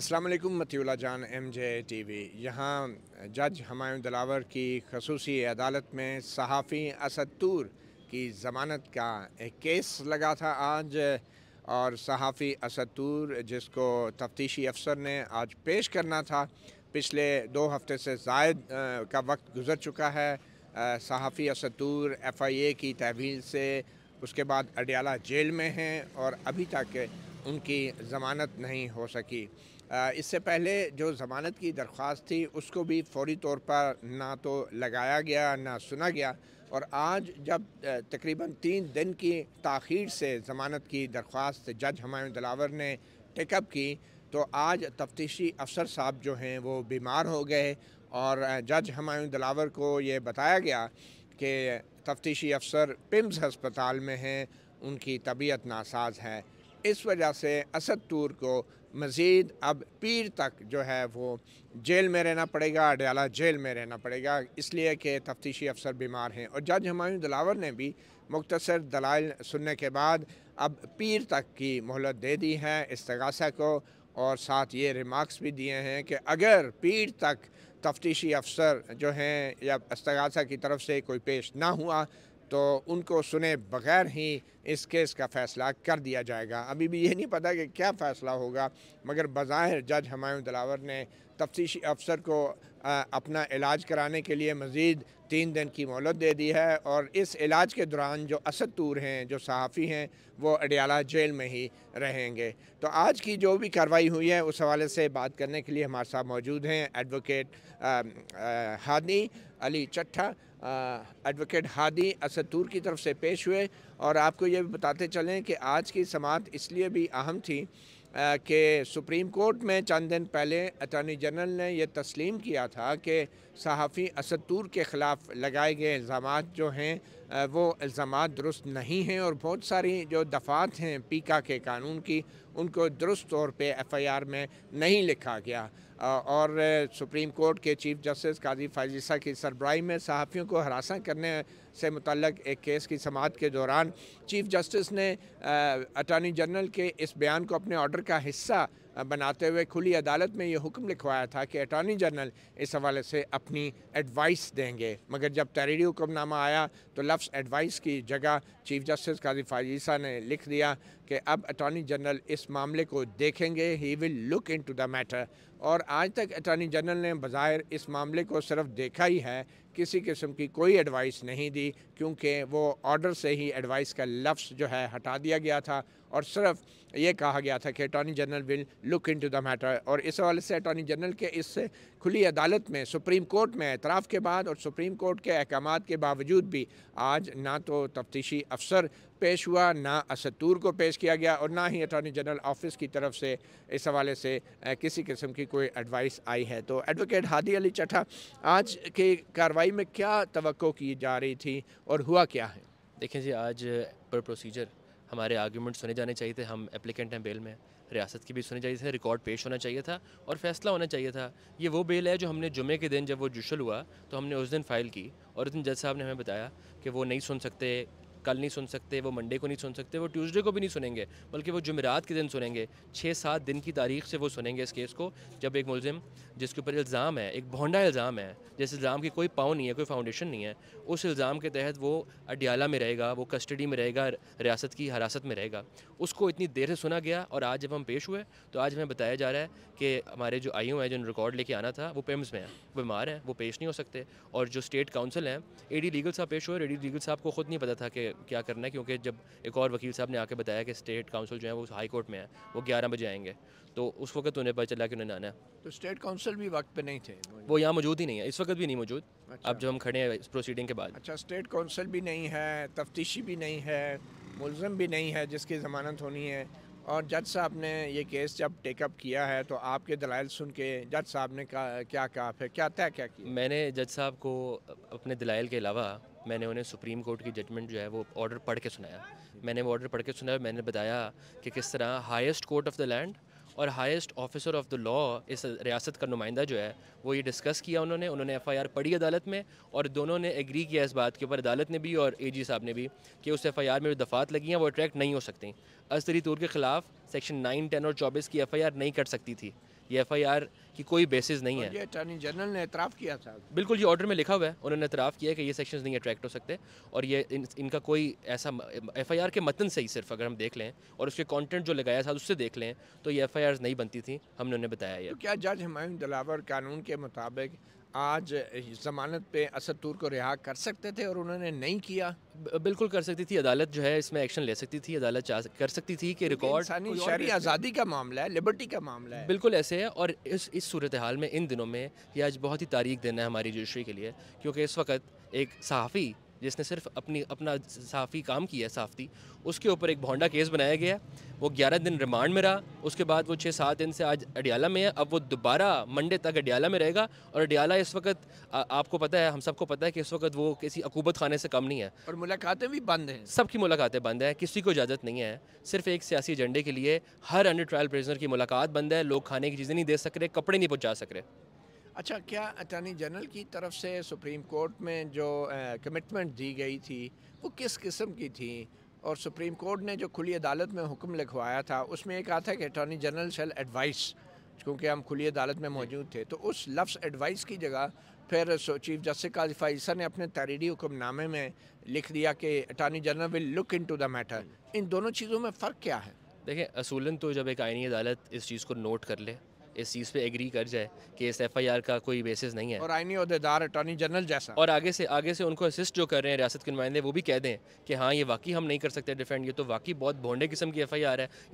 अस्सलाम वालेकुम मतीउल्ला जान एम जे टी वी यहाँ जज हमायूं दलावर की खसूसी अदालत में सहाफ़ी असद तूर की ज़मानत का एक केस लगा था आज और सहाफ़ी असद तूर जिसको तफ्तीशी अफसर ने आज पेश करना था पिछले दो हफ्ते से जायद का वक्त गुज़र चुका है सहाफ़ी असद तूर एफ़ आई ए की तहवील से उसके बाद अडियाला जेल में हैं और अभी तक उनकी ज़मानत नहीं हो सकी इससे पहले जो ज़मानत की दरख्वास्त थी उसको भी फौरी तौर पर ना तो लगाया गया ना सुना गया और आज जब तकरीबन तीन दिन की तखिर से ज़मानत की दरख्वास्त जज हमायूं दिलावर ने टेकअप की तो आज तफ्तीशी अफसर साहब जो हैं वो बीमार हो गए और जज हमायूं दिलावर को ये बताया गया कि तफ्तीशी अफसर पिम्स हस्पताल में हैं उनकी तबीयत नासाज है इस वजह से असद टूर को मज़ीद अब पीर तक जो है वो जेल में रहना पड़ेगा अडयाला जेल में रहना पड़ेगा इसलिए कि तफ्तीशी अफसर बीमार हैं और जज हमायूं दिलावर ने भी मुख्तर दलाइल सुनने के बाद अब पीर तक की मोहलत दे दी है इसतगा को और साथ ये रिमार्क्स भी दिए हैं कि अगर पीर तक तफ्तीशी अफसर जो हैं या इसतगा की तरफ से कोई पेश ना हुआ तो उनको सुने बगैर ही इस केस का फ़ैसला कर दिया जाएगा अभी भी ये नहीं पता कि क्या फ़ैसला होगा मगर बाहिर जज हमायूं दिलावर ने तफ्तीशी अफसर को अपना इलाज कराने के लिए मज़ीद तीन दिन की मोहलत दे दी है और इस इलाज के दौरान जो असद तूर हैं जो सहाफ़ी हैं वो अडियाला जेल में ही रहेंगे तो आज की जो भी कार्रवाई हुई है उस हवाले से बात करने के लिए हमारे साथ मौजूद हैं एडवोकेट हादी अली चट्ठा एडवोकेट हादी असदूर की तरफ से पेश हुए और आपको ये भी बताते चलें कि आज की समात इसलिए भी अहम थी कि सुप्रीम कोर्ट में चंद दिन पहले अटॉर्नी जनरल ने यह तस्लीम किया था कि सहाफ़ी असदूर के ख़िलाफ़ लगाए गए इल्ज़ाम जो हैं वो इल्ज़ाम दुरुस्त नहीं हैं और बहुत सारी जो दफ़ात हैं पीका के कानून की उनको दुरुस्त तौर पर एफ़ आई आर में नहीं लिखा गया और सुप्रीम कोर्ट के चीफ जस्टिस काजी फाजिसा की सरबराही में सहाफ़ियों को हरासा करने से मुतलक एक केस की समात के दौरान चीफ जस्टिस ने अटॉर्नी जनरल के इस बयान को अपने ऑर्डर का हिस्सा बनाते हुए खुली अदालत में ये हुक्म लिखवाया था कि अटॉर्नी जनरल इस हवाले से अपनी एडवाइस देंगे मगर जब तहरीरी हुक्मनामा आया तो लफ्स एडवाइस की जगह चीफ जस्टिस काजी फाजीसा ने लिख दिया कि अब अटॉर्नी जनरल इस मामले को देखेंगे ही will look into the matter और आज तक अटॉर्नी जनरल ने बज़ाहिर इस मामले को सिर्फ देखा ही है किसी किस्म की कोई एडवाइस नहीं दी क्योंकि वो ऑर्डर से ही एडवाइस का लफ्स जो है हटा दिया गया था और सिर्फ ये कहा गया था कि attorney general will look into the matter और इस हवाले से अटॉर्नी जनरल के इस खुली अदालत में सुप्रीम कोर्ट में एतराफ़ के बाद और सुप्रीम कोर्ट के अहकाम के बावजूद भी आज ना तो तफ्तीशी अफसर पेश हुआ ना असतूर को पेश किया गया और ना ही अटॉर्नी जनरल ऑफिस की तरफ से इस हवाले से किसी किस्म की कोई एडवाइस आई है तो एडवोकेट हादी अली चटा आज की कार्रवाई में क्या तो की जा रही थी और हुआ क्या है देखें जी आज पर प्रोसीजर हमारे आर्ग्यूमेंट सुने जाने चाहिए थे हम एप्लीकेंट हैं बेल में रियासत की भी सुनी चाहिए थी रिकॉर्ड पेश होना चाहिए था और फैसला होना चाहिए था ये वो बेल है जो हमने जुमे के दिन जब वो जुशल हुआ तो हमने उस दिन फ़ाइल की और उस दिन जज साहब ने हमें बताया कि वो नहीं सुन सकते कल नहीं सुन सकते वो मंडे को नहीं सुन सकते वो ट्यूसडे को भी नहीं सुनेंगे बल्कि वो जुमेरात के दिन सुनेंगे छः सात दिन की तारीख से वो सुनेंगे इस केस को जब एक मुलिम जिसके ऊपर इल्ज़ाम है एक भोंडा इल्ज़ाम है जिस इल्ज़ाम की कोई पाँव नहीं है कोई फाउंडेशन नहीं है उस इल्ज़ाम के तहत वो अडियाला में रहेगा वो कस्टडी में रहेगा रियासत की हिरासत में रहेगा उसको इतनी देर से सुना गया और आज जब हम पेश हुए तो आज हमें बताया जा रहा है कि हमारे जो आई हैं जिन रिकॉर्ड लेके आना था वो पेम्स में है बीमार हैं वो पेश नहीं हो सकते और जो स्टेट काउंसिल हैं ए डी लीगल साहब पेश हुए ए डी लीगल साहब को खुद नहीं पता था कि क्या करना है क्योंकि जब एक और वकील साहब ने आके बताया कि स्टेट काउंसिल जो है वो हाई कोर्ट में है वो ग्यारह बजे आएंगे तो उस वक्त उन्हें पता चला कि उन्हें आना है तो स्टेट काउंसिल भी वक्त पे नहीं थे वो यहाँ मौजूद ही नहीं है इस वक्त भी नहीं मौजूद अच्छा। अब जब हम खड़े हैं इस प्रोसीडिंग के बाद अच्छा स्टेट काउंसिल भी नहीं है तफ्तीशी भी नहीं है मुलम भी नहीं है जिसकी ज़मानत होनी है और जज साहब ने ये केस जब टेकअप किया है तो आपके दलाइल सुन के जज साहब ने कहा क्या कहा फिर क्या तय क्या किया मैंने जज साहब को अपने दलाइल के अलावा मैंने उन्हें सुप्रीम कोर्ट की जजमेंट जो है वो ऑर्डर पढ़ के सुनाया मैंने वो ऑर्डर पढ़ के सुनाया मैंने बताया कि किस तरह highest court of the land और highest officer of the law इस रियासत का नुमाइंदा जो है वो ये डिस्कस किया उन्होंने उन्होंने एफआईआर पढ़ी अदालत में और दोनों ने एग्री किया इस बात के ऊपर अदालत ने भी और एजी साहब ने भी कि उस एफआईआर में जो दफ़ात लगी हैं वो अट्रैक्ट नहीं हो सकती अस्तरी तौर के ख़िलाफ़ सेक्शन नाइन टेन और चौबीस की एफ नहीं कट सकती थी ये आर की कोई बेसिस नहीं है ये अटॉर्नी जनरल ने एतराफ़ किया था बिल्कुल ये ऑर्डर में लिखा हुआ है उन्होंने एतराफ़ किया कि ये सेक्शन नहीं अट्रैक्ट हो सकते और ये इन, इनका कोई ऐसा आर के मतन से ही सिर्फ अगर हम देख लें और उसके कॉन्टेंट जो लगाया था उससे देख लें तो ये एफ नहीं बनती थी हमने उन्हें बताया ये तो क्या जज हमायूं दिलावर कानून के मुताबिक आज जमानत पे तूर को रिहा कर सकते थे और उन्होंने नहीं किया बिल्कुल कर सकती थी अदालत जो है इसमें एक्शन ले सकती थी अदालत कर सकती थी कि रिकॉर्ड शहरी आज़ादी का मामला है लिबर्टी का मामला है बिल्कुल ऐसे है और इस इस सूरत हाल में इन दिनों में ये आज बहुत ही तारीख देना है हमारी जुडिशरी के लिए क्योंकि इस वक्त एक सहाफ़ी जिसने सिर्फ अपनी अपना साफ़ी काम किया है साफ़ती उसके ऊपर एक भोंडा केस बनाया गया वो ग्यारह दिन रिमांड में रहा उसके बाद वो छः सात दिन से आज अडियाला में है अब वो दोबारा मंडे तक अडियाला में रहेगा और अडियाला इस वक्त आपको पता है हम सबको पता है कि इस वक्त वो किसी अकूबत खाने से कम नहीं है और मुलाकातें भी बंद हैं सबकी मुलाकातें बंद हैं किसी को इजाज़त नहीं है सिर्फ एक सियासी एजेंडे के लिए हर अंडर ट्रायल प्रिजनर की मुलाकात बंद है लोग खाने की चीज़ें नहीं दे सक रहे कपड़े नहीं पहुँचा सक रहे अच्छा क्या अटॉर्नी जनरल की तरफ से सुप्रीम कोर्ट में जो कमिटमेंट दी गई थी वो किस किस्म की थी और सुप्रीम कोर्ट ने जो खुली अदालत में हुक्म लिखवाया था उसमें एक आता है कि अटॉर्नी जनरल शेल एडवाइस क्योंकि हम खुली अदालत में मौजूद थे तो उस लफ्स एडवाइस की जगह फिर चीफ जस्टिस काजिफा ईसा ने अपने तहरीरी हुक्मनामे में लिख दिया कि attorney general will look into the matter इन दोनों चीज़ों में फ़र्क क्या है देखें असूलन तो जब एक आइनी अदालत इस चीज़ को नोट कर ले इस चीज़ पे एग्री कर जाए कि इस एफ का कोई बेसिस नहीं है और आईनी अहदेदार अटॉर्नी जनरल जैसा और आगे से आगे से उनको असिस्ट जो कर रहे हैं रियासत के नुमाइंदे वो भी कह दें कि हाँ ये वाकई हम नहीं कर सकते डिफेंड ये तो वाकई बहुत भोंडे किस्म की एफ है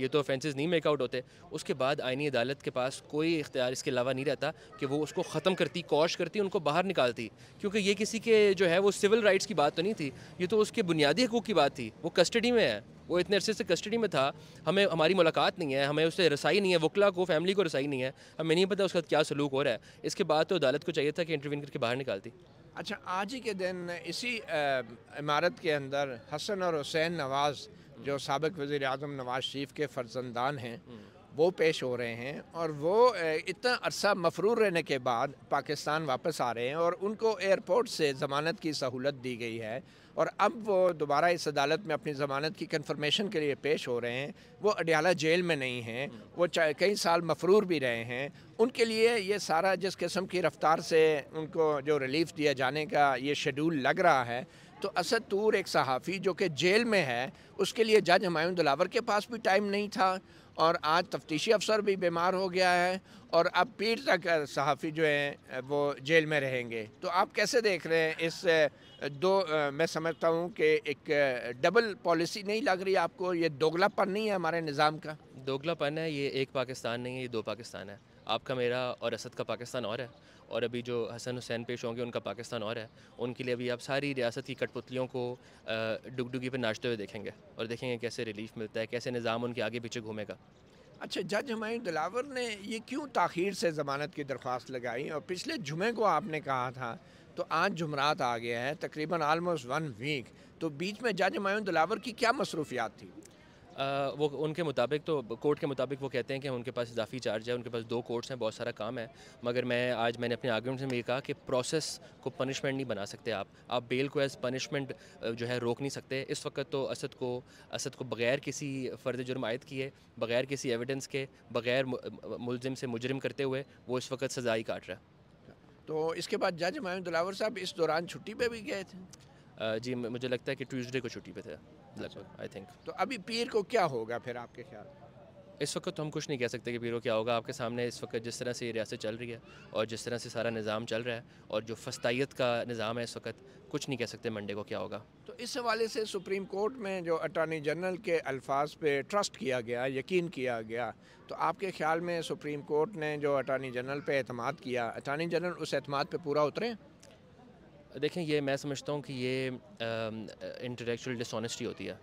ये तो ऑफेंसेज नहीं मेकआउट होते उसके बाद आईनी e अदालत के पास कोई इख्तियार इसके अलावा नहीं रहता कि वो उसको ख़त्म करती कौश करती उनको बाहर निकालती क्योंकि ये किसी के जो है वो सिविल राइट्स की बात तो नहीं थी ये तो उसके बुनियादी हकूक़ की बात थी वो कस्टडी में है वो इतने अरसे से कस्टडी में था हमें हमारी मुलाकात नहीं है हमें उससे रसाई नहीं है वकला को फैमिली को रसाई नहीं है हमें नहीं पता उसका क्या सलूक हो रहा है इसके बाद तो अदालत को चाहिए था कि इंटरवीन करके बाहर निकालती अच्छा आज ही के दिन इसी इमारत के अंदर हसन और हुसैन नवाज़ जो सबक वज़ी अजम नवाज शरीफ के फर्जंदान हैं हम्म। वो पेश हो रहे हैं और वो इतना अरसा मफरूर रहने के बाद पाकिस्तान वापस आ रहे हैं और उनको एयरपोर्ट से ज़मानत की सहूलत दी गई है और अब वो दोबारा इस अदालत में अपनी ज़मानत की कन्फर्मेशन के लिए पेश हो रहे हैं वो अडियाला जेल में नहीं हैं वो कई साल मफरूर भी रहे हैं उनके लिए ये सारा जिस किस्म की रफ्तार से उनको जो रिलीफ दिया जाने का ये शेड्यूल लग रहा है तो असद तूर एक सहाफ़ी जो कि जेल में है उसके लिए जज हमायूं दिलावर के पास भी टाइम नहीं था और आज तफ्तीशी अफसर भी बीमार हो गया है और अब पीर तक सहाफ़ी जो हैं वो जेल में रहेंगे तो आप कैसे देख रहे हैं इस दो मैं समझता हूँ कि एक डबल पॉलिसी नहीं लग रही आपको ये दोगलापन नहीं है हमारे निज़ाम का दोगलापन है ये एक पाकिस्तान नहीं है ये दो पाकिस्तान है आपका मेरा और असद का पाकिस्तान और है और अभी जो हसन हुसैन पेश होंगे उनका पाकिस्तान और है उनके लिए अभी आप सारी रियासत की कठपुतलियों को डुगडुगी पर नाचते हुए देखेंगे और देखेंगे कैसे रिलीफ मिलता है कैसे निज़ाम उनके आगे पीछे घूमेगा अच्छा जज हमायूं दिलावर ने ये क्यों ताखिर से ज़मानत की दरख्वास्त लगाई और पिछले जुमे को आपने कहा था तो आज जुमरात आ गया है तकरीबन आलमोस्ट वन वीक तो बीच में जज हमायूं दिलावर की क्या मसरूफियात थी वो उनके मुताबिक तो कोर्ट के मुताबिक वो कहते हैं कि उनके पास इजाफी चार्ज है उनके पास दो कोर्ट्स हैं बहुत सारा काम है मगर मैं आज मैंने अपने आर्ग्यूमेंट में ये कहा कि प्रोसेस को पनिशमेंट नहीं बना सकते आप आप बेल को एज पनिशमेंट जो है रोक नहीं सकते इस वक्त तो असद को असद को बगैर किसी फ़र्द जुर्म आयद किए बगैर किसी एविडेंस के बगैर मुलजिम से मुजरम करते हुए वो इस वक्त सजाई काट रहा है तो इसके बाद जज मायन दिलावर साहब इस दौरान छुट्टी पर भी गए थे जी मुझे लगता है कि ट्यूसडे को छुट्टी पर थे मतलब आई थिंक तो अभी पीर को क्या होगा फिर आपके ख्याल इस वक्त तो हम कुछ नहीं कह सकते कि पीरों क्या होगा आपके सामने इस वक्त जिस तरह से रियासत चल रही है और जिस तरह से सारा निज़ाम चल रहा है और जो फस्तायत का निज़ाम है इस वक्त कुछ नहीं कह सकते मंडे को क्या होगा तो इस हवाले से सुप्रीम कोर्ट में जो अटॉर्नी जनरल के अल्फाज पे ट्रस्ट किया गया यकीन किया गया तो आपके ख्याल में सुप्रीम कोर्ट ने जो अटॉर्नी जनरल पर अहतम किया अटॉर्नी जनरल उस अहतम पर पूरा उतरें देखें ये मैं समझता हूँ कि ये इंटेलेक्चुअल डिसऑनेस्टी होती है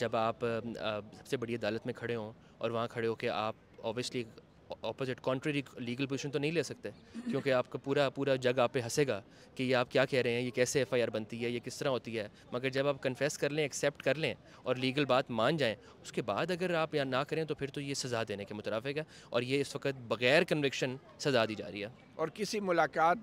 जब आप सबसे बड़ी अदालत में खड़े हों और वहाँ खड़े हो के आप obviously opposite contrary legal position तो नहीं ले सकते क्योंकि आपका पूरा पूरा जग आप पे हंसेगा कि ये आप क्या कह रहे हैं ये कैसे एफआईआर बनती है ये किस तरह होती है मगर जब आप कन्फेस कर लें एक्सेप्ट कर लें और लीगल बात मान जाएं उसके बाद अगर आप या ना करें तो फिर तो ये सज़ा देने के मुताबिक है और ये इस वक्त बग़ैर कन्विक्शन सज़ा दी जा रही है और किसी मुलाकात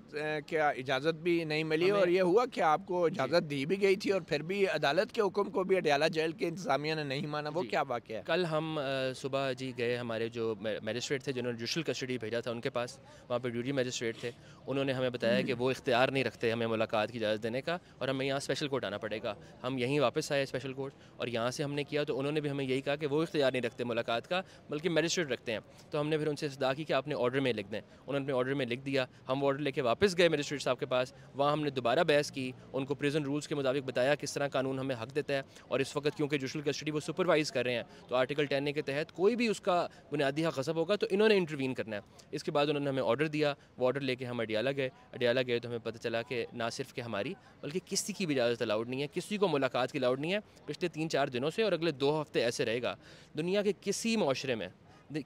के इजाज़त भी नहीं मिली और ये हुआ कि आपको इजाज़त दी भी गई थी और फिर भी अदालत के हुक्म को भी अडयाला जेल के इंतजामिया ने नहीं माना वो क्या वाक़ है कल हम सुबह जी गए हमारे जो मजिस्ट्रेट थे जिन्होंने जुशल कस्टडी भेजा था उनके पास वहाँ पर ड्यूटी मजिस्ट्रेट थे उन्होंने हमें बताया कि हम्म। वो इख्तियार नहीं रखते हमें मुलाकात की इजाज़त देने का और हमें यहाँ स्पेशल कोर्ट आना पड़ेगा हम यहीं वापस आए स्पेशल कोर्ट और यहाँ से हमने किया तो उन्होंने भी हमें यही कहा कि वो इख्तियार नहीं रखते मुलाकात का बल्कि मजिस्ट्रेट रखते हैं तो हमने फिर उनसे सदा की कि आपने ऑर्डर में लिख दें उन्होंने ऑर्डर में लिख दिया हम वार्डर लेके वापस गए मजिस्ट्रेट साहब के पास वहाँ हमने दोबारा बहस की उनको प्रिजन रूल्स के मुताबिक बताया किस तरह कानून हमें हक देता है और इस वक्त क्योंकि जुशल कस्टडी वो सुपरवाइज़ कर रहे हैं तो आर्टिकल टेन के तहत कोई भी उसका बुनियादी हक हसब होगा तो इन्होंने इंटरवीन करना है इसके बाद उन्होंने हमें ऑर्डर दिया वो ऑर्डर लेके हम अडियाला गए अडियाला गए तो हमें पता चला कि ना सिर्फ कि हमारी बल्कि किसी की भी इजाज़त अलाउड नहीं है किसी को मुलाकात की अलाउड नहीं है पिछले तीन चार दिनों से और अगले दो हफ्ते ऐसे रहेगा दुनिया के किसी माशरे में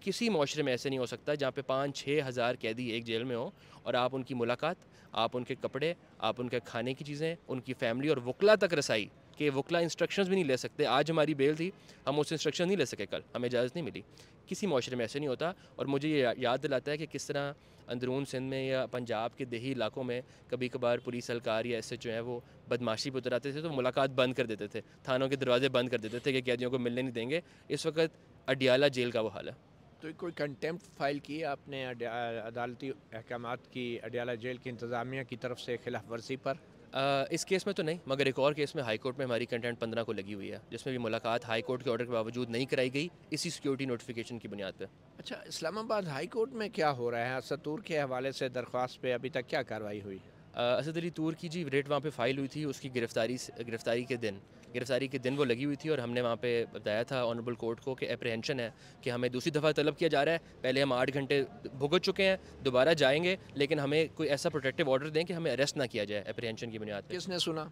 किसी माशरे में ऐसे नहीं हो सकता जहाँ पे पाँच छः हज़ार कैदी एक जेल में हो और आप उनकी मुलाकात आप उनके कपड़े आप उनके खाने की चीज़ें उनकी फैमिली और वकला तक रसाई कि वकला इंस्ट्रक्शंस भी नहीं ले सकते आज हमारी बेल थी हम उस इंस्ट्रक्शन नहीं ले सके कल हमें इजाज़त नहीं मिली किसी माशरे में ऐसे नहीं होता और मुझे ये याद दिलाता है कि किस तरह अंदरून सिंध में या पंजाब के दही इलाकों में कभी कभार पुलिस अलकार या ऐसे जो है वो बदमाशी पर उतर आते थे तो मुलाकात बंद कर देते थे थानों के दरवाजे बंद कर देते थे कि कैदियों को मिलने नहीं देंगे इस वक्त अडियाला जेल का वो हाल है तो कोई कंटेम्प्ट फाइल की आपने अदालती अहकाम की अडियाला जेल की इंतज़ामिया की तरफ से खिलाफ वर्जी पर आ, इस केस में तो नहीं मगर एक और केस में हाई कोर्ट में हमारी कंटेंट पंद्रह को लगी हुई है जिसमें भी मुलाकात हाई कोर्ट के ऑर्डर के बावजूद नहीं कराई गई इसी सिक्योरिटी नोटिफिकेशन की बुनियाद पर अच्छा इस्लामाबाद हाई कोर्ट में क्या हो रहा है तूर के हवाले से दरख्वास्त पे अभी तक क्या कार्रवाई हुई असद अली तूर की जी रेट वहाँ पे फाइल हुई थी उसकी गिरफ्तारी गिरफ्तारी के दिन गिरफ्तारी के दिन वो लगी हुई थी और हमने वहाँ पे बताया था ऑनरेबल कोर्ट को कि अप्रहेंशन है कि हमें दूसरी दफ़ा तलब किया जा रहा है पहले हम आठ घंटे भुगत चुके हैं दोबारा जाएंगे लेकिन हमें कोई ऐसा प्रोटेक्टिव ऑर्डर दें कि हमें अरेस्ट ना किया जाए अप्रहेंशन की बुनियाद पर किसने सुना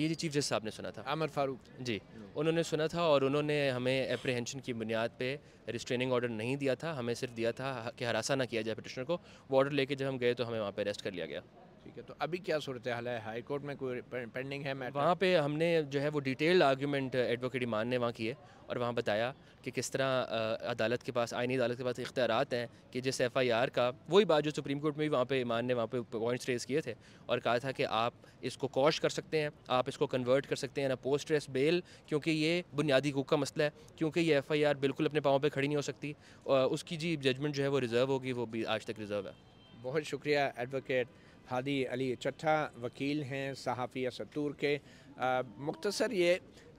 ये जी चीफ जस्ट साहब ने सुना था अमर फारूक जी उन्होंने सुना था और उन्होंने हमें अप्रहेंशन की बुनियाद पे रिस्ट्रेनिंग ऑर्डर नहीं दिया था हमें सिर्फ दिया था कि हरासा ना किया जाए पटिशनर को वो ऑर्डर लेके जब हम गए तो हमें वहाँ पर अरेस्ट कर लिया गया ठीक है तो अभी क्या सूरत हाल है हाई कोर्ट में कोई पेंडिंग है मैटर वहाँ पे हमने जो है वो डिटेल्ड आर्ग्यूमेंट एडवोकेट ईमान ने वहाँ किए और वहाँ बताया कि किस तरह अदालत के पास आइनी अदालत के पास इख्तियारत हैं कि जिस एफ़ आई आर का वही बात जो सुप्रीम कोर्ट में भी वहाँ पे ईमान ने वहाँ पे पॉइंट्स रेज़ किए थे और कहा था कि आप इसको कॉश कर सकते हैं आप इसको कन्वर्ट कर सकते हैं ना पोस्ट रेस बेल क्योंकि ये बुनियादी हकूक का मसला है क्योंकि ये एफ़ आई आर बिल्कुल अपने पाँव पर खड़ी नहीं हो सकती उसकी जी जजमेंट जो है वो रिज़र्व होगी वो भी आज तक रिज़र्व है बहुत शुक्रिया एडवोकेट हादी अली चट्ठा वकील हैं सहाफ़ी सतूर के मुख्तसर ये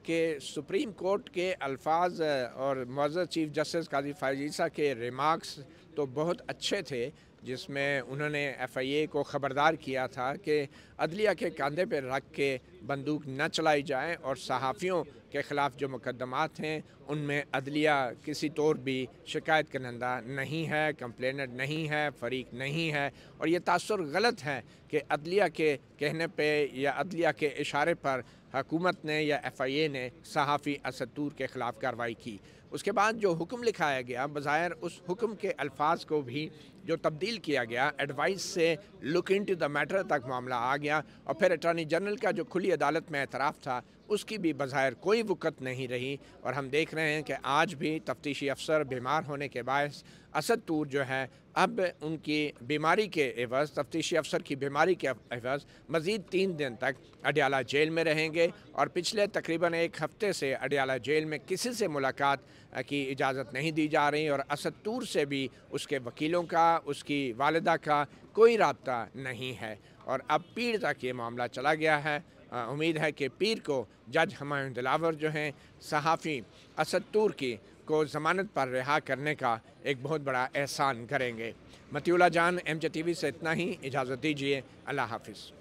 कि सुप्रीम कोर्ट के अल्फाज और मज़ चीफ़ जस्टिस काजी फायजीसा के रिमार्क्स तो बहुत अच्छे थे जिसमें उन्होंने एफआईए को ख़बरदार किया था कि अदलिया के कंधे पर रख के बंदूक न चलाई जाए और सहाफ़ियों के ख़िलाफ़ जो मुकदमात हैं उनमें अदलिया किसी तौर भी शिकायत कनंदा नहीं है कंप्लेनर नहीं है फरीक नहीं है और ये तासर गलत है कि अदलिया के कहने पे या अदलिया के इशारे पर हकूमत ने या एफ आई ए ने सहाफ़ी असदूर के ख़िलाफ़ कार्रवाई की उसके बाद जो हुक्म लिखाया गया बज़ाहिर उस हुक्म के अल्फाज को भी जो तब्दील किया गया एडवाइस से look into the matter तक मामला आ गया और फिर अटॉर्नी जनरल का जो खुली अदालत में एतराफ़ था उसकी भी बाहर कोई वक़्त नहीं रही और हम देख रहे हैं कि आज भी तफ्तीशी अफसर बीमार होने के बायस असद तूर जो है अब उनकी बीमारी के एवज़ तफ्तीशी अफसर की बीमारी के एवज़ मज़ीद तीन दिन तक अडियाला जेल में रहेंगे और पिछले तकरीबन एक हफ़्ते से अडियाला जेल में किसी से मुलाकात की इजाज़त नहीं दी जा रही और असद तूर से भी उसके वकीलों का उसकी वालदा का कोई रबता नहीं है और अब पीड़ तक ये मामला चला गया है उम्मीद है कि पीर को जज हमायूं दिलावर जो हैं सहाफ़ी असद तुर्की को ज़मानत पर रिहा करने का एक बहुत बड़ा एहसान करेंगे मतियला जान एम जे टी वी से इतना ही इजाज़त दीजिए अल्लाह हाफिज़